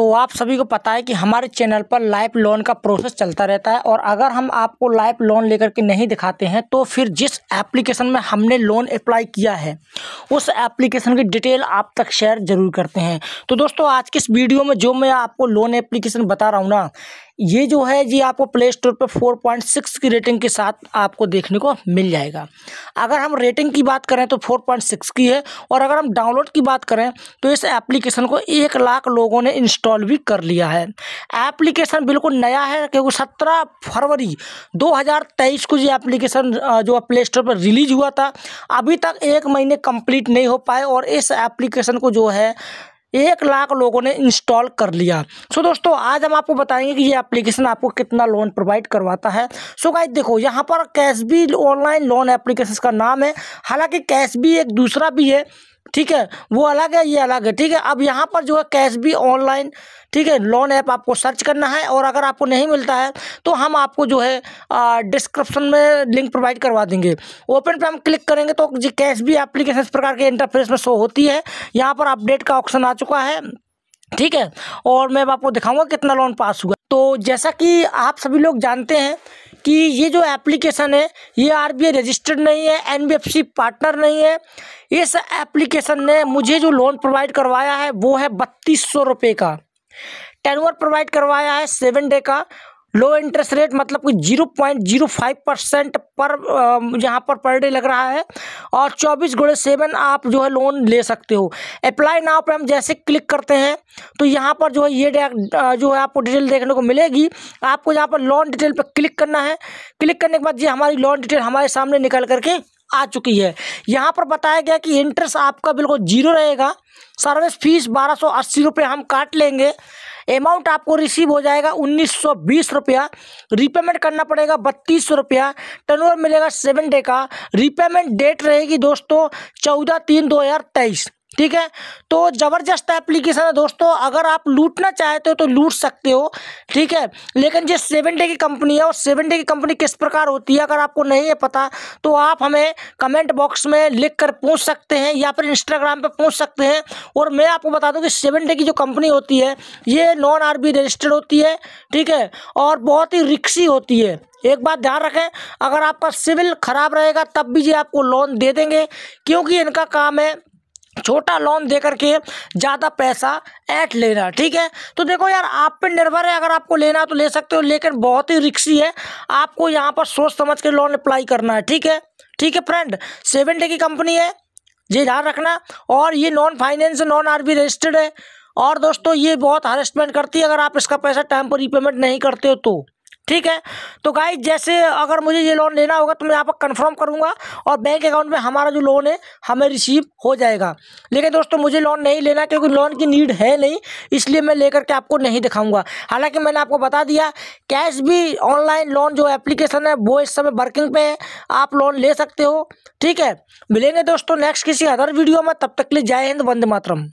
तो आप सभी को पता है कि हमारे चैनल पर लाइफ लोन का प्रोसेस चलता रहता है और अगर हम आपको लाइफ लोन लेकर के नहीं दिखाते हैं तो फिर जिस एप्लीकेशन में हमने लोन अप्लाई किया है उस एप्लीकेशन की डिटेल आप तक शेयर जरूर करते हैं तो दोस्तों आज के इस वीडियो में जो मैं आपको लोन एप्लीकेशन बता रहा हूँ ना ये जो है जी आपको प्ले स्टोर पर फोर पॉइंट सिक्स की रेटिंग के साथ आपको देखने को मिल जाएगा अगर हम रेटिंग की बात करें तो फोर पॉइंट सिक्स की है और अगर हम डाउनलोड की बात करें तो इस एप्लीकेशन को एक लाख लोगों ने इंस्टॉल भी कर लिया है एप्लीकेशन बिल्कुल नया है क्योंकि सत्रह फरवरी दो को ये एप्लीकेशन जो प्ले स्टोर पर रिलीज हुआ था अभी तक एक महीने कम्प्लीट नहीं हो पाए और इस एप्लीकेशन को जो है एक लाख लोगों ने इंस्टॉल कर लिया सो दोस्तों आज हम आपको बताएंगे कि ये एप्लीकेशन आपको कितना लोन प्रोवाइड करवाता है सो गाइस देखो यहाँ पर कैश भी ऑनलाइन लोन एप्लीकेशन का नाम है हालांकि कैश भी एक दूसरा भी है ठीक है वो अलग है ये अलग है ठीक है अब यहाँ पर जो है कैश भी ऑनलाइन ठीक है लोन ऐप आपको सर्च करना है और अगर आपको नहीं मिलता है तो हम आपको जो है डिस्क्रिप्शन में लिंक प्रोवाइड करवा देंगे ओपन पर हम क्लिक करेंगे तो जी कैश भी एप्लीकेशन इस प्रकार के इंटरफेस में शो होती है यहाँ पर अपडेट का ऑप्शन आ चुका है ठीक है और मैं आपको दिखाऊँगा कितना लोन पास हुआ तो जैसा कि आप सभी लोग जानते हैं कि ये जो एप्लीकेशन है ये आरबीआई रजिस्टर्ड नहीं है एनबीएफसी पार्टनर नहीं है इस एप्लीकेशन ने मुझे जो लोन प्रोवाइड करवाया है वो है बत्तीस सौ रुपये का टेनवर प्रोवाइड करवाया है सेवन डे का लो इंटरेस्ट रेट मतलब कि zero point zero five percent पर यहाँ पर पर डे लग रहा है और चौबीस गुड़े सेवन आप जो है लोन ले सकते हो अप्लाई नाव पर हम जैसे क्लिक करते हैं तो यहाँ पर जो है ये जो है आपको डिटेल देखने को मिलेगी आपको यहाँ पर लोन डिटेल पर क्लिक करना है क्लिक करने के बाद ये हमारी लोन डिटेल हमारे सामने निकल करके आ चुकी है यहाँ पर बताया गया कि इंटरेस्ट आपका बिल्कुल जीरो रहेगा सर्विस फीस बारह सौ अस्सी रुपये हम काट लेंगे अमाउंट आपको रिसीव हो जाएगा उन्नीस सौ बीस रुपया रिपेमेंट करना पड़ेगा बत्तीस सौ रुपया टर्न मिलेगा सेवन डे का रिपेमेंट डेट रहेगी दोस्तों चौदह तीन दो हज़ार तेईस ठीक है तो ज़बरदस्त एप्लीकेशन है दोस्तों अगर आप लूटना चाहते हो तो लूट सकते हो ठीक है लेकिन जो सेवन डे की कंपनी है और सेवन डे की कंपनी किस प्रकार होती है अगर आपको नहीं है पता तो आप हमें कमेंट बॉक्स में लिख कर पूछ सकते हैं या फिर इंस्टाग्राम पर पूछ सकते हैं और मैं आपको बता दूँ कि सेवन डे की जो कंपनी होती है ये नॉन आर रजिस्टर्ड होती है ठीक है और बहुत ही रिक्सी होती है एक बात ध्यान रखें अगर आपका सिविल खराब रहेगा तब भी ये आपको लोन दे देंगे क्योंकि इनका काम है छोटा लोन दे करके ज़्यादा पैसा ऐट लेना ठीक है तो देखो यार आप पे निर्भर है अगर आपको लेना तो ले सकते हो लेकिन बहुत ही रिक्सी है आपको यहाँ पर सोच समझ के लोन अप्लाई करना है ठीक है ठीक है फ्रेंड सेवन डे की कंपनी है ये ध्यान रखना और ये non finance non B registered है और दोस्तों ये बहुत हरेस्टमेंट करती है अगर आप इसका पैसा टाइम पर रीपेमेंट नहीं करते हो तो ठीक है तो गाई जैसे अगर मुझे ये लोन लेना होगा तो मैं यहाँ पर कन्फर्म करूँगा और बैंक अकाउंट में हमारा जो लोन है हमें रिसीव हो जाएगा लेकिन दोस्तों मुझे लोन नहीं लेना क्योंकि लोन की नीड है नहीं इसलिए मैं लेकर के आपको नहीं दिखाऊँगा हालाँकि मैंने आपको बता दिया कैश भी ऑनलाइन लोन जो एप्लीकेशन है वो इस समय वर्किंग पे है आप लोन ले सकते हो ठीक है मिलेंगे दोस्तों नेक्स्ट किसी अदर वीडियो में तब तक के लिए जय हिंद वंदे मातरम